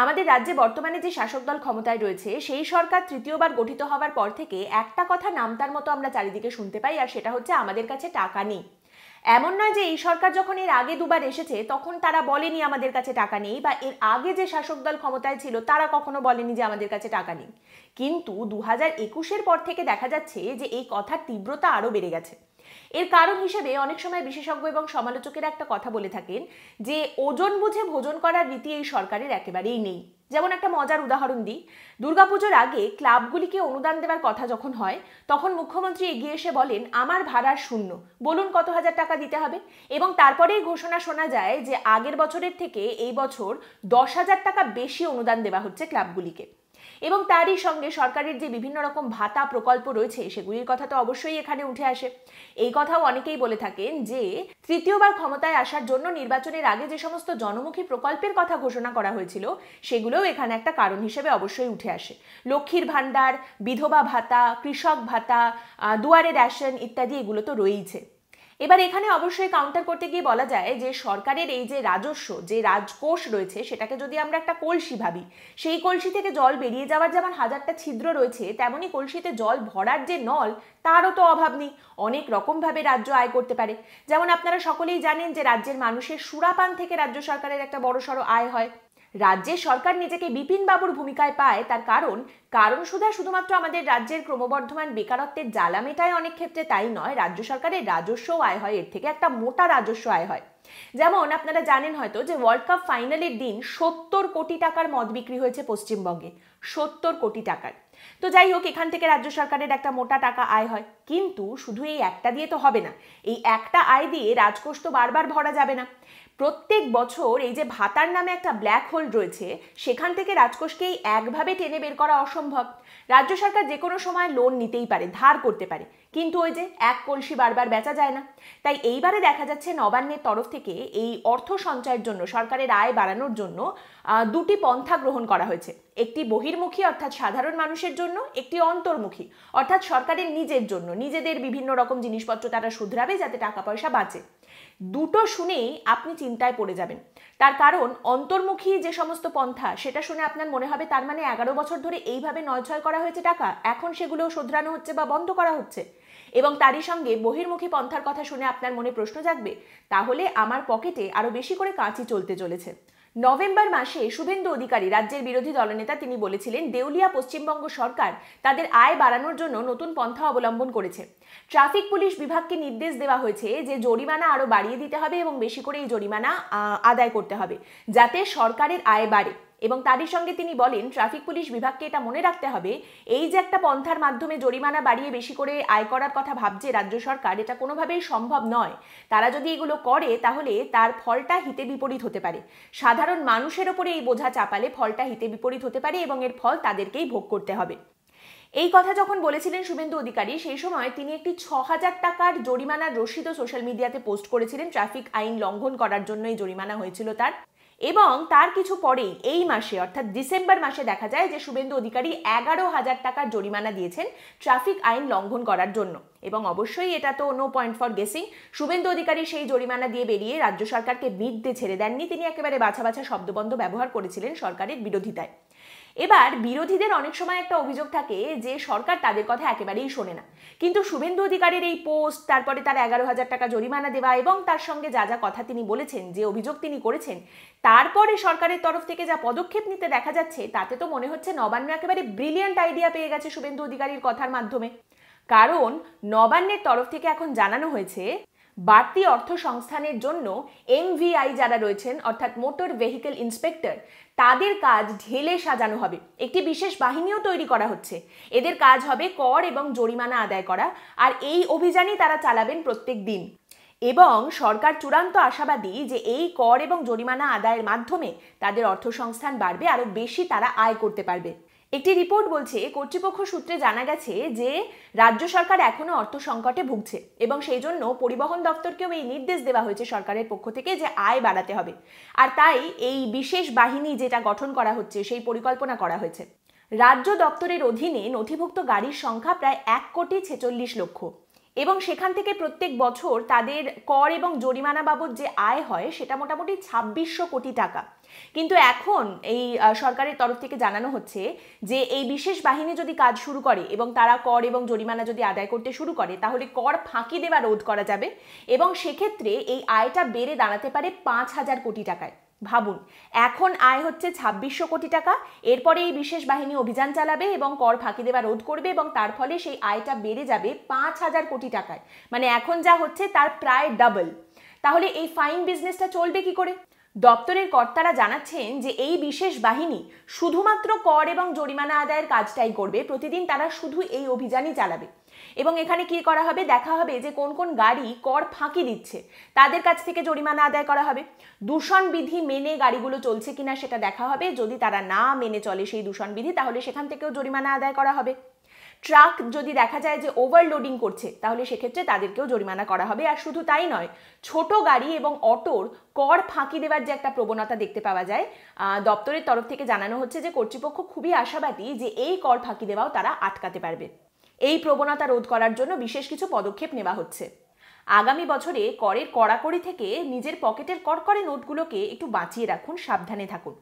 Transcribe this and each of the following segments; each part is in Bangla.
আমাদের রাজ্যে বর্তমানে যে শাসক দল ক্ষমতায় রয়েছে সেই সরকার তৃতীয়বার গঠিত হওয়ার পর থেকে একটা কথা নামতার মতো আমরা চারিদিকে শুনতে পাই আর সেটা হচ্ছে আমাদের কাছে টাকা নেই এমন নয় যে এই সরকার যখন এর আগে দুবার এসেছে তখন তারা বলেনি আমাদের কাছে টাকা নেই বা এর আগে যে শাসক দল ক্ষমতায় ছিল তারা কখনো বলেনি যে আমাদের কাছে টাকা নেই কিন্তু দু হাজার একুশের পর থেকে দেখা যাচ্ছে যে এই কথার তীব্রতা আরও বেড়ে গেছে এর কারণ হিসেবে অনেক সময় বিশেষজ্ঞ এবং সমালোচকেরা একটা কথা বলে থাকেন যে ওজন বুঝে ভোজন করার রীতি এই সরকারের একেবারেই নেই যেমন একটা মজার উদাহরণ দিই দুর্গাপুজোর আগে ক্লাবগুলিকে অনুদান দেওয়ার কথা যখন হয় তখন মুখ্যমন্ত্রী এগিয়ে এসে বলেন আমার ভাড়া শূন্য বলুন কত হাজার টাকা দিতে হবে এবং তারপরেই ঘোষণা শোনা যায় যে আগের বছরের থেকে এই বছর দশ হাজার টাকা বেশি অনুদান দেওয়া হচ্ছে ক্লাবগুলিকে এবং তারই সঙ্গে সরকারের যে বিভিন্ন রকম ভাতা প্রকল্প রয়েছে সেগুলির কথা তো অবশ্যই এখানে উঠে আসে এই কথাও অনেকেই বলে থাকেন যে তৃতীয়বার ক্ষমতায় আসার জন্য নির্বাচনের আগে যে সমস্ত জনমুখী প্রকল্পের কথা ঘোষণা করা হয়েছিল সেগুলোও এখানে একটা কারণ হিসেবে অবশ্যই উঠে আসে লক্ষ্মীর ভাণ্ডার বিধবা ভাতা কৃষক ভাতা দুয়ারে রেশন ইত্যাদি এগুলো তো রয়েইছে এবার এখানে অবশ্যই কাউন্টার করতে গিয়ে বলা যায় যে সরকারের এই যে রাজস্ব যে রাজকোষ রয়েছে সেটাকে যদি আমরা একটা কলসি ভাবি সেই কলসি থেকে জল বেরিয়ে যাওয়ার যেমন হাজারটা ছিদ্র রয়েছে তেমনি কলসিতে জল ভরার যে নল তারও তো অভাব নেই অনেক রকমভাবে রাজ্য আয় করতে পারে যেমন আপনারা সকলেই জানেন যে রাজ্যের মানুষের সুরাপান থেকে রাজ্য সরকারের একটা বড়সড় আয় হয় রাজ্যের সরকার নিজেকে বিপিন বাবুর ভূমিকায় পায় তার কারণ কারণ সুধা শুধুমাত্র আমাদের রাজ্যের ক্রমবর্ধমান বেকারত্বের জ্বালা মেটায় অনেক ক্ষেত্রে তাই নয় রাজ্য সরকারের রাজস্বও আয় হয় এর থেকে একটা মোটা রাজস্ব আয় হয় যেমন আপনারা জানেন হয়তো যে ওয়ার্ল্ড কাপ ফাইনালের দিন সত্তর কোটি টাকার মদ বিক্রি হয়েছে পশ্চিমবঙ্গে সত্তর কোটি টাকার তো যাই হোক এখান থেকে রাজ্য সরকারের একটা মোটা টাকা আয় হয় কিন্তু শুধু এই একটা দিয়ে তো হবে না এই একটা আয় দিয়ে রাজকোষ তো বারবার ভরা যাবে না প্রত্যেক বছর এই যে ভাতার নামে একটা ব্ল্যাক হোল রয়েছে সেখান থেকে রাজকোষকেই একভাবে টেনে বের করা অসম্ভব রাজ্য সরকার যে কোনো সময় লোন নিতেই পারে ধার করতে পারে কিন্তু ওই যে এক কলসি বারবার বেচা যায় না তাই এইবারে দেখা যাচ্ছে নবান্নের তরফ থেকে এই অর্থ সঞ্চয়ের জন্য সরকারের আয় বাড়ানোর জন্য দুটি পন্থা গ্রহণ করা হয়েছে একটি বহির্মুখী অর্থাৎ সাধারণ মানুষের জন্য একটি অন্তর্মুখী অর্থাৎ সরকারের নিজের জন্য নিজেদের বিভিন্ন রকম জিনিসপত্র তারা শুধরাবে যাতে টাকা পয়সা বাঁচে দুটো শুনেই আপনি চিন্তায় পড়ে যাবেন তার কারণ অন্তর্মুখী যে সমস্ত পন্থা সেটা শুনে আপনার মনে হবে তার মানে এগারো বছর ধরে এইভাবে নয়ছয় করা হয়েছে টাকা এখন সেগুলো শোধরানো হচ্ছে বা বন্ধ করা হচ্ছে এবং তারই সঙ্গে বহির্মুখী পন্থার কথা শুনে আপনার মনে প্রশ্ন জাগবে তাহলে আমার পকেটে আরও বেশি করে কাঁচি চলতে চলেছে নভেম্বর মাসে শুভেন্দু অধিকারী রাজ্যের বিরোধী দলনেতা তিনি বলেছিলেন দেউলিয়া পশ্চিমবঙ্গ সরকার তাদের আয় বাড়ানোর জন্য নতুন পন্থা অবলম্বন করেছে ট্রাফিক পুলিশ বিভাগকে নির্দেশ দেওয়া হয়েছে যে জরিমানা আরও বাড়িয়ে দিতে হবে এবং বেশি করে এই জরিমানা আদায় করতে হবে যাতে সরকারের আয় বাড়ে এবং তাদের সঙ্গে তিনি বলেন ট্রাফিক পুলিশ বিভাগকে এটা মনে রাখতে হবে এই যে একটা পন্থার মাধ্যমে জরিমানা বাড়িয়ে বেশি করে আয় করার কথা ভাবছে রাজ্য সরকার এটা কোনোভাবেই সম্ভব নয় তারা যদি এগুলো করে তাহলে তার ফলটা হিতে বিপরীত হতে পারে সাধারণ মানুষের ওপরে এই বোঝা চাপালে ফলটা হিতে বিপরীত হতে পারে এবং এর ফল তাদেরকেই ভোগ করতে হবে এই কথা যখন বলেছিলেন শুভেন্দু অধিকারী সেই সময় তিনি একটি ছ হাজার টাকার জরিমানার রশিদও সোশ্যাল মিডিয়াতে পোস্ট করেছিলেন ট্রাফিক আইন লঙ্ঘন করার জন্য এই জরিমানা হয়েছিল তার এবং তার কিছু পরেই এই মাসে অর্থাৎ ডিসেম্বর মাসে দেখা যায় যে শুভেন্দু অধিকারী এগারো হাজার টাকার জরিমানা দিয়েছেন ট্রাফিক আইন লঙ্ঘন করার জন্য এবং অবশ্যই এটা তো no point for guessing Suvendu Adhikari সেই জরিমানা দিয়ে বেরিয়ে রাজ্য সরকারকে বিদ্যে ছেড়ে দেননি তিনি একেবারে বাছা বাছা শব্দবন্ধ ব্যবহার করেছিলেন সরকারের বিরোধিতায় এবার বিরোধীদের অনেক সময় একটা অভিযোগ থাকে যে সরকার তাদের কথা একেবারেই শোনে না কিন্তু শুভেন্দু অধিকারের এই পোস্ট তারপরে তার এগারো হাজার টাকা জরিমানা দেওয়া এবং তার সঙ্গে যা যা কথা তিনি বলেছেন যে অভিযোগ তিনি করেছেন তারপরে সরকারের তরফ থেকে যা পদক্ষেপ নিতে দেখা যাচ্ছে তাতে তো মনে হচ্ছে নবান্ন একেবারে ব্রিলিয়ান্ট আইডিয়া পেয়ে গেছে শুভেন্দু অধিকারীর কথার মাধ্যমে কারণ নবান্নের তরফ থেকে এখন জানানো হয়েছে বাড়তি অর্থ সংস্থানের জন্য এমভিআই যারা রয়েছেন অর্থাৎ মোটর ভেহিকেল ইন্সপেক্টর তাদের কাজ ঢেলে সাজানো হবে একটি বিশেষ বাহিনীও তৈরি করা হচ্ছে এদের কাজ হবে কর এবং জরিমানা আদায় করা আর এই অভিযানই তারা চালাবেন প্রত্যেক দিন এবং সরকার চূড়ান্ত আশাবাদী যে এই কর এবং জরিমানা আদায়ের মাধ্যমে তাদের অর্থসংস্থান বাড়বে আরও বেশি তারা আয় করতে পারবে একটি রিপোর্ট বলছে কর্তৃপক্ষ সূত্রে জানা গেছে যে রাজ্য সরকার এখনও অর্থ সংকটে ভুগছে এবং সেই জন্য পরিবহন দপ্তরকেও এই নির্দেশ দেওয়া হয়েছে সরকারের পক্ষ থেকে যে আয় বাড়াতে হবে আর তাই এই বিশেষ বাহিনী যেটা গঠন করা হচ্ছে সেই পরিকল্পনা করা হয়েছে রাজ্য দপ্তরের অধীনে নথিভুক্ত গাড়ির সংখ্যা প্রায় এক কোটি ছেচল্লিশ লক্ষ এবং সেখান থেকে প্রত্যেক বছর তাদের কর এবং জরিমানা বাবদ যে আয় হয় সেটা মোটামুটি ছাব্বিশশো কোটি টাকা কিন্তু এখন এই সরকারের তরফ থেকে জানানো হচ্ছে যে এই বিশেষ বাহিনী যদি কাজ শুরু করে এবং তারা কর এবং জরিমানা যদি আদায় করতে শুরু করে তাহলে কর ফাঁকি দেওয়া রোধ করা যাবে এবং সেক্ষেত্রে এই আয়টা বেড়ে দাঁড়াতে পারে পাঁচ হাজার কোটি টাকায় ভাবুন এখন আয় হচ্ছে ছাব্বিশশো কোটি টাকা এরপরে এই বিশেষ বাহিনী অভিযান চালাবে এবং কর ফাঁকি দেওয়া রোধ করবে এবং তার ফলে সেই আয়টা বেড়ে যাবে পাঁচ হাজার কোটি টাকায় মানে এখন যা হচ্ছে তার প্রায় ডাবল তাহলে এই ফাইন বিজনেসটা চলবে কি করে দপ্তরের কর্তারা জানাচ্ছেন যে এই বিশেষ বাহিনী শুধুমাত্র কর এবং জরিমানা আদায়ের কাজটাই করবে প্রতিদিন তারা শুধু এই অভিযানই চালাবে এবং এখানে কি করা হবে দেখা হবে যে কোন কোন গাড়ি কর ফাঁকি দিচ্ছে তাদের কাছ থেকে জরিমানা আদায় করা হবে দূষণ বিধি মেনে গাড়িগুলো চলছে কিনা সেটা দেখা হবে যদি তারা না মেনে চলে সেই দূষণ বিধি তাহলে সেখান থেকেও জরিমানা আদায় করা হবে ট্রাক যদি দেখা যায় যে ওভারলোডিং করছে তাহলে সেক্ষেত্রে তাদেরকেও জরিমানা করা হবে আর শুধু তাই নয় ছোট গাড়ি এবং অটোর কর ফাঁকি দেওয়ার যে একটা প্রবণতা দেখতে পাওয়া যায় দপ্তরের তরফ থেকে জানানো হচ্ছে যে কর্তৃপক্ষ খুবই আশাবাদী যে এই কর ফাঁকি দেওয়াও তারা আটকাতে পারবে এই প্রবণতা রোধ করার জন্য বিশেষ কিছু পদক্ষেপ নেওয়া হচ্ছে আগামী বছরে করের কড়াকড়ি থেকে নিজের পকেটের করকরে নোটগুলোকে একটু বাঁচিয়ে রাখুন সাবধানে থাকুন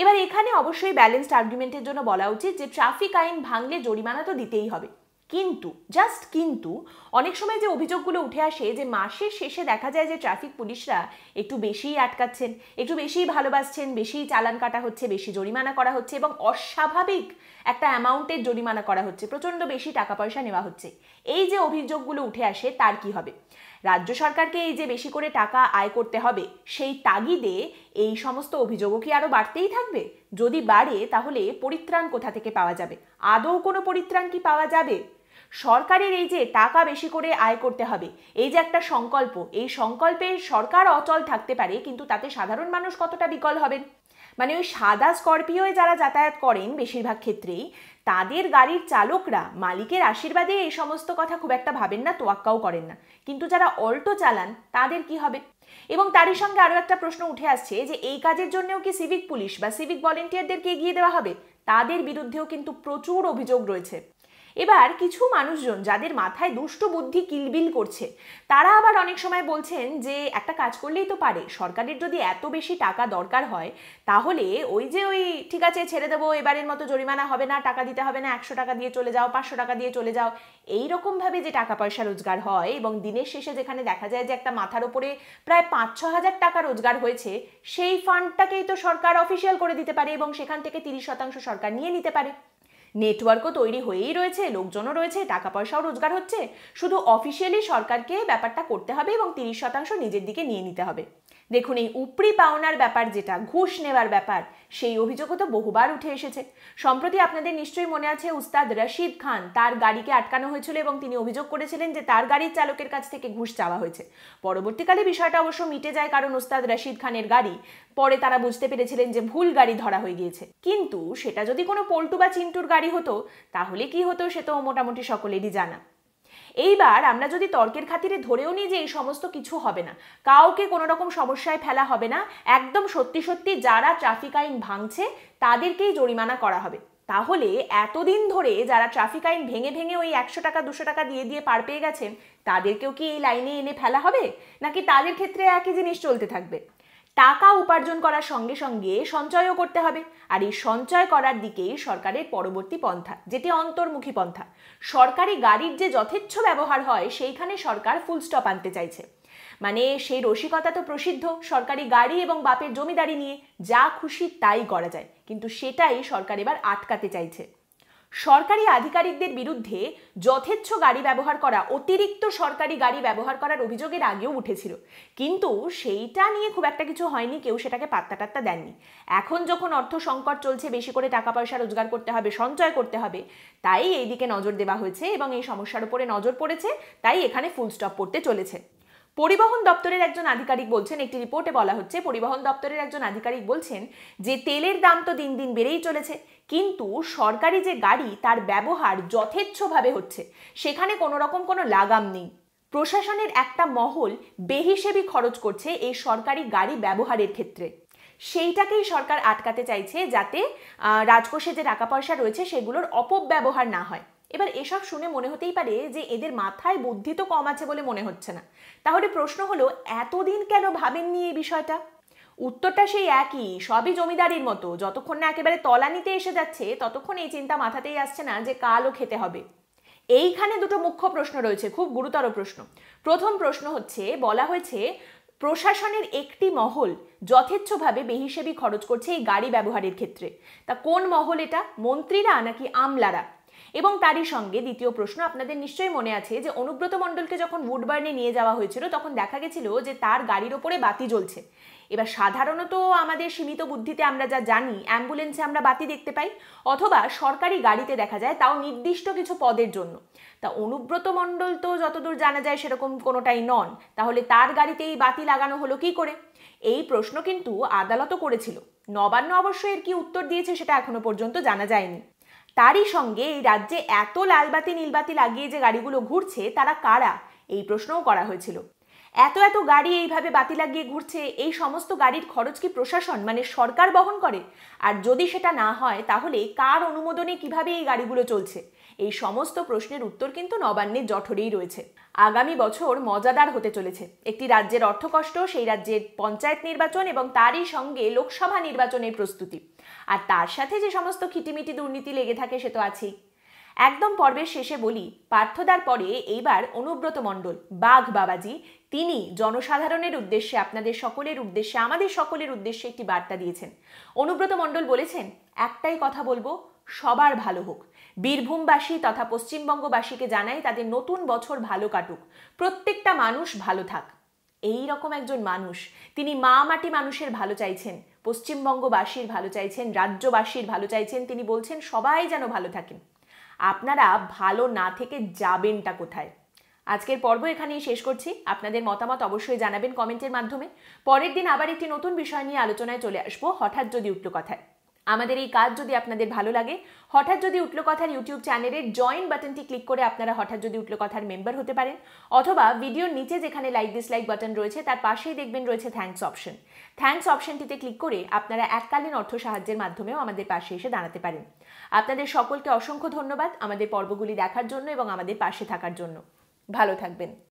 এবার এখানে অবশ্যই ব্যালেন্সড আর্গুমেন্টের জন্য বলা উচিত যে ট্রাফিক আইন ভাঙলে জরিমানা তো দিতেই হবে কিন্তু জাস্ট কিন্তু অনেক সময় যে অভিযোগগুলো উঠে আসে যে মাসের শেষে দেখা যায় যে ট্রাফিক পুলিশরা একটু বেশিই আটকাচ্ছেন একটু বেশিই ভালোবাসছেন বেশিই চালান কাটা হচ্ছে বেশি জরিমানা করা হচ্ছে এবং অস্বাভাবিক একটা অ্যামাউন্টের জরিমানা করা হচ্ছে প্রচণ্ড বেশি টাকা পয়সা নেওয়া হচ্ছে এই যে অভিযোগগুলো উঠে আসে তার কি হবে রাজ্য সরকারকে এই যে বেশি করে টাকা আয় করতে হবে সেই তাগিদে এই সমস্ত অভিযোগও কি আরও বাড়তেই থাকবে যদি বাড়ে তাহলে পরিত্রাণ কোথা থেকে পাওয়া যাবে আদৌ কোনো পরিত্রাণ কি পাওয়া যাবে সরকারের এই যে টাকা বেশি করে আয় করতে হবে এই যে একটা সংকল্প এই সংকল্পে সরকার অচল থাকতে পারে কিন্তু তাতে সাধারণ মানুষ কতটা বিকল হবেন মানে ওই সাদা স্করপিওয়ে যারা যাতায়াত করেন বেশিরভাগ ক্ষেত্রেই তাদের গাড়ির চালকরা মালিকের আশীর্বাদে এই সমস্ত কথা খুব একটা ভাবেন না তোয়াক্কাও করেন না কিন্তু যারা অল্টো চালান তাদের কি হবে এবং তারই সঙ্গে আরও একটা প্রশ্ন উঠে আসছে যে এই কাজের জন্যও কি সিভিক পুলিশ বা সিভিক ভলেন্টিয়ারদেরকে এগিয়ে দেওয়া হবে তাদের বিরুদ্ধেও কিন্তু প্রচুর অভিযোগ রয়েছে এবার কিছু মানুষজন যাদের মাথায় দুষ্ট বুদ্ধি কিলবিল করছে তারা আবার অনেক সময় বলছেন যে একটা কাজ করলেই তো পারে সরকারের যদি এত বেশি টাকা দরকার হয় তাহলে ওই যে ওই ঠিক আছে ছেড়ে দেবো এবারের মতো জরিমানা হবে না টাকা দিতে হবে না একশো টাকা দিয়ে চলে যাও পাঁচশো টাকা দিয়ে চলে যাও এই যে টাকা পয়সা রোজগার হয় এবং দিনের শেষে যেখানে দেখা যায় যে একটা মাথার ওপরে প্রায় পাঁচ ছ হাজার টাকা রোজগার হয়েছে সেই ফান্ডটাকেই তো সরকার অফিসিয়াল করে দিতে পারে এবং সেখান থেকে তিরিশ শতাংশ সরকার নিয়ে নিতে পারে নেটওয়ার্কও তৈরি হয়েই রয়েছে লোকজনও রয়েছে টাকা পয়সাও রোজগার হচ্ছে শুধু অফিসিয়ালি সরকারকে ব্যাপারটা করতে হবে এবং তিরিশ শতাংশ নিজের দিকে নিয়ে নিতে হবে দেখুন এই উপরি পাওনার ব্যাপার যেটা ঘুষ নেওয়ার ব্যাপার সেই অভিযোগও তো বহুবার উঠে এসেছে সম্প্রতি আপনাদের নিশ্চয়ই মনে আছে উস্তাদ রশিদ খান তার গাড়িকে আটকানো হয়েছিল এবং তিনি অভিযোগ করেছিলেন যে তার গাড়ির চালকের কাছ থেকে ঘুষ চাওয়া হয়েছে পরবর্তীকালে বিষয়টা অবশ্য মিটে যায় কারণ উস্তাদ রশিদ খানের গাড়ি পরে তারা বুঝতে পেরেছিলেন যে ভুল গাড়ি ধরা হয়ে গিয়েছে কিন্তু সেটা যদি কোনো পল্টু বা চিন্টুর গাড়ি হতো তাহলে কি হতো সে তো মোটামুটি সকলেরই জানা এইবার আমরা যদি তর্কের খাতিরে ধরেও নিই যে এই সমস্ত কিছু হবে না কাউকে কোনো রকম সমস্যায় ফেলা হবে না একদম সত্যি সত্যি যারা ট্রাফিক আইন ভাঙছে তাদেরকেই জরিমানা করা হবে তাহলে এতদিন ধরে যারা ট্রাফিক আইন ভেঙে ভেঙে ওই একশো টাকা দুশো টাকা দিয়ে দিয়ে পার পেয়ে গেছেন তাদেরকেও কি এই লাইনে এনে ফেলা হবে নাকি তাদের ক্ষেত্রে একই জিনিস চলতে থাকবে টাকা উপার্জন করার সঙ্গে সঙ্গে সঞ্চয়ও করতে হবে আর এই সঞ্চয় করার দিকেই সরকারের পরবর্তী পন্থা যেটি অন্তর্মুখী পন্থা সরকারি গাড়ির যে যথেচ্ছ ব্যবহার হয় সেইখানে সরকার ফুল স্টপ আনতে চাইছে মানে সেই রসিকতা তো প্রসিদ্ধ সরকারি গাড়ি এবং বাপের জমিদারি নিয়ে যা খুশি তাই করা যায় কিন্তু সেটাই সরকার এবার আটকাতে চাইছে সরকারি আধিকারিকদের বিরুদ্ধে যথেচ্ছ গাড়ি ব্যবহার করা অতিরিক্ত সরকারি গাড়ি ব্যবহার করার অভিযোগের আগেও উঠেছিল কিন্তু সেইটা নিয়ে খুব একটা কিছু হয়নি কেউ সেটাকে পাত্তা টাত্তা দেননি এখন যখন অর্থ সংকট চলছে বেশি করে টাকা পয়সা রোজগার করতে হবে সঞ্চয় করতে হবে তাই এই দিকে নজর দেওয়া হয়েছে এবং এই সমস্যার উপরে নজর পড়েছে তাই এখানে ফুল স্টপ পড়তে চলেছে পরিবহন দপ্তরের একজন আধিকারিক বলছেন একটি রিপোর্টে বলা হচ্ছে পরিবহন দপ্তরের একজন আধিকারিক বলছেন যে তেলের দাম তো দিন দিন বেড়েই চলেছে কিন্তু সরকারি যে গাড়ি তার ব্যবহার যথেচ্ছভাবে হচ্ছে সেখানে কোনো রকম কোনো লাগাম নেই প্রশাসনের একটা মহল বেহিসেবি খরচ করছে এই সরকারি গাড়ি ব্যবহারের ক্ষেত্রে সেইটাকেই সরকার আটকাতে চাইছে যাতে রাজকোষে যে টাকা পয়সা রয়েছে সেগুলোর অপব্যবহার না হয় এবার এসব শুনে মনে হতেই পারে যে এদের মাথায় বুদ্ধি তো কম আছে বলে মনে হচ্ছে না তাহলে প্রশ্ন হলো এতদিন কেন ভাবেননি এই বিষয়টা উত্তরটা সেই একই সবই জমিদারির মতো যতক্ষণ না একেবারে তলানিতে এসে যাচ্ছে ততক্ষণ এই চিন্তা মাথাতেই আসছে না যে কালও খেতে হবে এইখানে দুটো মুখ্য প্রশ্ন রয়েছে খুব গুরুতর প্রশ্ন প্রথম প্রশ্ন হচ্ছে বলা হয়েছে প্রশাসনের একটি মহল যথেচ্ছভাবে বেহিসেবি খরচ করছে এই গাড়ি ব্যবহারের ক্ষেত্রে তা কোন মহল এটা মন্ত্রীরা নাকি আমলারা এবং তারই সঙ্গে দ্বিতীয় প্রশ্ন আপনাদের নিশ্চয়ই মনে আছে যে অনুব্রত মণ্ডলকে যখন উডবার্নে নিয়ে যাওয়া হয়েছিল তখন দেখা গেছিল যে তার গাড়ির ওপরে বাতি জ্বলছে এবার সাধারণত আমাদের সীমিত বুদ্ধিতে আমরা যা জানি অ্যাম্বুলেন্সে আমরা বাতি দেখতে পাই অথবা সরকারি গাড়িতে দেখা যায় তাও নির্দিষ্ট কিছু পদের জন্য তা অনুব্রত মণ্ডল তো যতদূর জানা যায় সেরকম কোনোটাই নন তাহলে তার গাড়িতে এই বাতি লাগানো হলো কি করে এই প্রশ্ন কিন্তু আদালতও করেছিল নবান্ন অবশ্য এর কি উত্তর দিয়েছে সেটা এখনো পর্যন্ত জানা যায়নি তারই সঙ্গে এই রাজ্যে এত লালবাতি নীলবাতি লাগিয়ে যে গাড়িগুলো ঘুরছে তারা কারা এই প্রশ্নও করা হয়েছিল এত এত গাড়ি এইভাবে বাতি লাগিয়ে ঘুরছে এই সমস্ত গাড়ির খরচ কি প্রশাসন মানে সরকার বহন করে আর যদি সেটা না হয় তাহলে কার অনুমোদনে কিভাবে এই গাড়িগুলো চলছে এই সমস্ত প্রশ্নের উত্তর কিন্তু নবান্নের জঠরেই রয়েছে আগামী বছর মজাদার হতে চলেছে একটি রাজ্যের অর্থকষ্ট সেই রাজ্যের পঞ্চায়েত নির্বাচন এবং তারই সঙ্গে লোকসভা নির্বাচনের প্রস্তুতি আর তার সাথে যে সমস্ত খিটিমিটি দুর্নীতি লেগে থাকে সে তো আছেই একদম পর্বের শেষে বলি পার্থদার পরে এইবার অনুব্রত মণ্ডল বাঘ বাবাজি তিনি জনসাধারণের উদ্দেশ্যে আপনাদের সকলের উদ্দেশ্যে আমাদের সকলের উদ্দেশ্যে একটি বার্তা দিয়েছেন অনুব্রত মণ্ডল বলেছেন একটাই কথা বলবো সবার ভালো হোক বীরভূমবাসী তথা পশ্চিমবঙ্গবাসীকে জানাই তাদের নতুন বছর ভালো কাটুক প্রত্যেকটা মানুষ ভালো থাক এই রকম একজন মানুষ তিনি মা মাটি মানুষের ভালো চাইছেন পশ্চিমবঙ্গবাসীর ভালো চাইছেন রাজ্যবাসীর ভালো চাইছেন তিনি বলছেন সবাই যেন ভালো থাকেন আপনারা ভালো না থেকে যাবেনটা কোথায় আজকের পর্ব এখানেই শেষ করছি আপনাদের মতামত অবশ্যই জানাবেন কমেন্টের মাধ্যমে পরের দিন আবার একটি নতুন বিষয় নিয়ে আলোচনায় চলে আসবো হঠাৎ যদি উঠল কথায় আমাদের এই কাজ যদি আপনাদের ভালো লাগে হঠাৎ যদি উঠলো কথার ইউটিউব চ্যানেলের জয়েন বাটনটি ক্লিক করে আপনারা হঠাৎ যদি উঠলো কথার মেম্বার হতে পারেন অথবা ভিডিওর নিচে যেখানে লাইক ডিসলাইক বাটন রয়েছে তার পাশেই দেখবেন রয়েছে থ্যাঙ্কস অপশন থ্যাঙ্কস অপশনটিতে ক্লিক করে আপনারা এককালীন অর্থ সাহায্যের মাধ্যমেও আমাদের পাশে এসে দাঁড়াতে পারেন আপনাদের সকলকে অসংখ্য ধন্যবাদ আমাদের পর্বগুলি দেখার জন্য এবং আমাদের পাশে থাকার জন্য ভালো থাকবেন